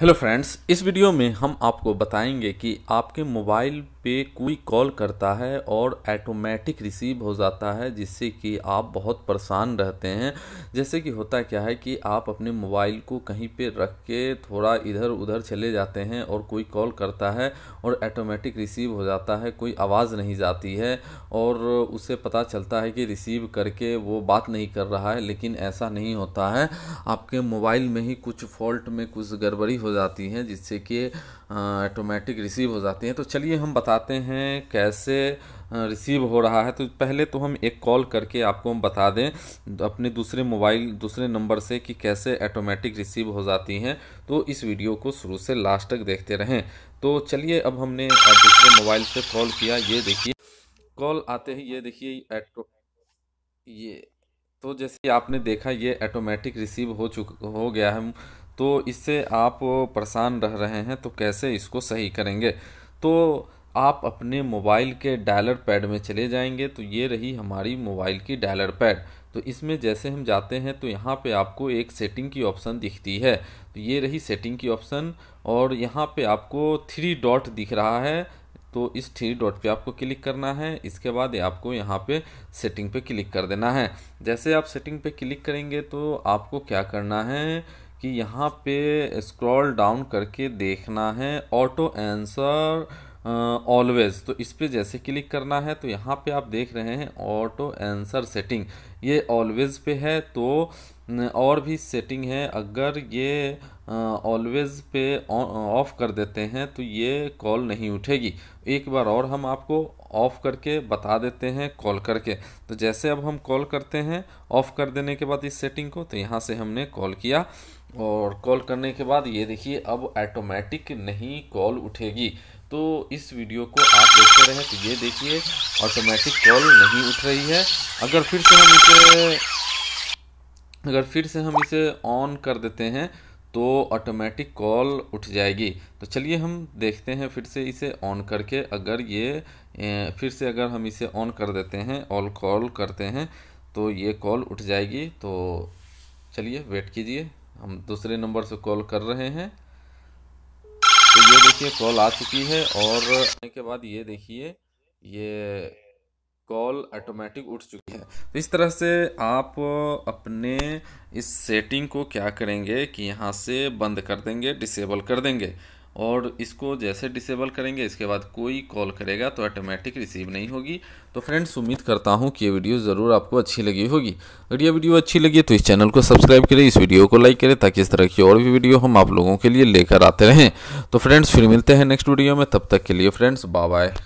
hello friends इस video में हम आपको बताएंगे कि आपके मोबाइल पे कोई कॉल करता है और ऐटोमेटिक रिसीव हो जाता है जिससे कि आप बहुत परेशान रहते हैं जैसे कि होता क्या है कि आप अपने मोबाइल को कहीं पे रख के थोड़ा इधर उधर चले जाते हैं और कोई कॉल करता है और ऐटोमेटिक रिसीव हो जाता है कोई आवाज़ नहीं जाती है और उससे पता चलता है कि रिसीव करके वो बात नहीं कर रहा है लेकिन ऐसा नहीं होता है आपके मोबाइल में ही कुछ फॉल्ट में कुछ गड़बड़ी हो जाती हैं जिससे कि ऑटोमेटिक रिसीव हो जाती हैं तो चलिए हम बताते हैं कैसे रिसीव हो रहा है तो पहले तो हम एक कॉल करके आपको हम बता दें अपने दूसरे मोबाइल दूसरे नंबर से कि कैसे ऑटोमेटिक रिसीव हो जाती हैं तो इस वीडियो को शुरू से लास्ट तक देखते रहें तो चलिए अब हमने दूसरे मोबाइल से कॉल किया ये देखिए कॉल आते ही ये देखिए ये तो जैसे आपने देखा ये ऑटोमेटिक रिसीव हो चुका हो गया है तो इससे आप परेशान रह रहे हैं तो कैसे इसको सही करेंगे तो आप अपने मोबाइल के डायलर पैड में चले जाएंगे तो ये रही हमारी मोबाइल की डायलर पैड तो इसमें जैसे हम जाते हैं तो यहाँ पे आपको एक सेटिंग की ऑप्शन दिखती है तो ये रही सेटिंग की ऑप्शन और यहाँ पे आपको थ्री डॉट दिख रहा है तो इस थ्री डॉट पे आपको क्लिक करना है इसके बाद आपको यहाँ पे सेटिंग पे क्लिक कर देना है जैसे आप सेटिंग पे क्लिक करेंगे तो आपको क्या करना है कि यहाँ पे स्क्रॉल डाउन करके देखना है ऑटो आंसर ऑलवेज तो इस पर जैसे क्लिक करना है तो यहाँ पे आप देख रहे हैं ऑटो आंसर सेटिंग ये ऑलवेज पे है तो और भी सेटिंग है अगर ये ऑलवेज़ पे ऑफ़ कर देते हैं तो ये कॉल नहीं उठेगी एक बार और हम आपको ऑफ़ करके बता देते हैं कॉल करके तो जैसे अब हम कॉल करते हैं ऑफ़ कर देने के बाद इस सेटिंग को तो यहाँ से हमने कॉल किया और कॉल करने के बाद ये देखिए अब ऑटोमेटिक नहीं कॉल उठेगी तो इस वीडियो को आप देखते रहें तो ये देखिए ऑटोमेटिक कॉल नहीं उठ रही है अगर फिर से हम इसे अगर फिर से हम इसे ऑन कर देते हैं तो ऑटोमेटिक कॉल उठ जाएगी तो चलिए हम देखते हैं फिर से इसे ऑन करके अगर ये फिर से अगर हम इसे ऑन कर देते हैं ऑल कॉल करते हैं तो ये कॉल उठ जाएगी तो चलिए वेट कीजिए हम दूसरे नंबर से कॉल कर रहे हैं तो ये देखिए कॉल आ चुकी है और आने के बाद ये देखिए ये कॉल ऑटोमेटिक उठ चुकी है तो इस तरह से आप अपने इस सेटिंग को क्या करेंगे कि यहाँ से बंद कर देंगे डिसेबल कर देंगे और इसको जैसे डिसेबल करेंगे इसके बाद कोई कॉल करेगा तो ऑटोमेटिक रिसीव नहीं होगी तो फ्रेंड्स उम्मीद करता हूँ कि ये वीडियो ज़रूर आपको अच्छी लगी होगी अगर ये वीडियो अच्छी लगी तो इस चैनल को सब्सक्राइब करें इस वीडियो को लाइक करें ताकि इस तरह की और भी वीडियो हम आप लोगों के लिए लेकर आते रहें तो फ्रेंड्स फिर मिलते हैं नेक्स्ट वीडियो में तब तक के लिए फ्रेंड्स बाय बाय